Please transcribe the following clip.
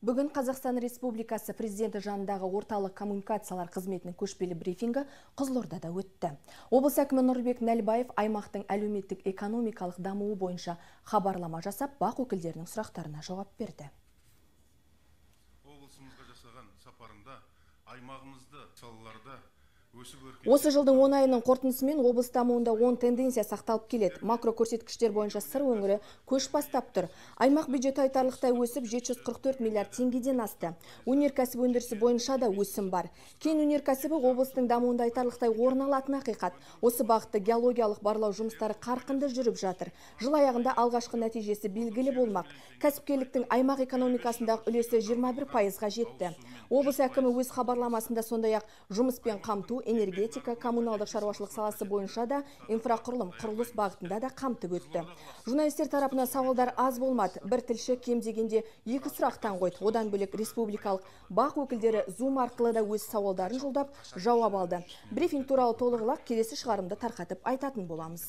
Бүгін Қазақстан Республикасы президенті жанындағы орталық коммуникациялар қызметінің көшпелі брифингі да өтті. Облыс әкімі Нұрбек Нәлбаев аймақтың әлеуметтік экономикалық дамуы бойынша хабарлама жасап, бақ өкілдерінің сұрақтарына жауап берді. Облысымызға жасаған сапарында аймағымызды Осы жылдың 10 айының қорытындысымен облыс дамуында 10 тенденция сақталып келеді. Макро көрсеткіштер бойынша сыр өңірі көш бастап тұр. Аймақ бюджеті айтарлықтай өсіп 744 миллиард теңгеден асты. Өнеркәсіп өндірісі бойынша да өсім бар. Кен өнеркәсібі облыстың дамуында айтарлықтай орын алатын ақиқат. Осы бағытта геологиялық барлау жұмыстары қарқынды жүріп жатыр. Жыл аяғында алғашқы нәтижесі белгілі болмақ. Кәсіпкерліктің аймақ экономикасындағы үлесі 21 пайызға жетті. Облыс әкімі өз хабарламасында сондай-ақ жұмыспен қамту энергетика коммуналдық шаруашылық саласы бойынша да инфрақұрылым құрылыс бағытында да қамтып өтті журналистер тарапына сауалдар аз болмады бір тілші кем дегенде екі сұрақтан қойды одан бөлек республикалық бақ өкілдері зум арқылы да өз сауалдарын жолдап жауап алды брифинг туралы толығырақ келесі шығарымды тарқатып айтатын боламыз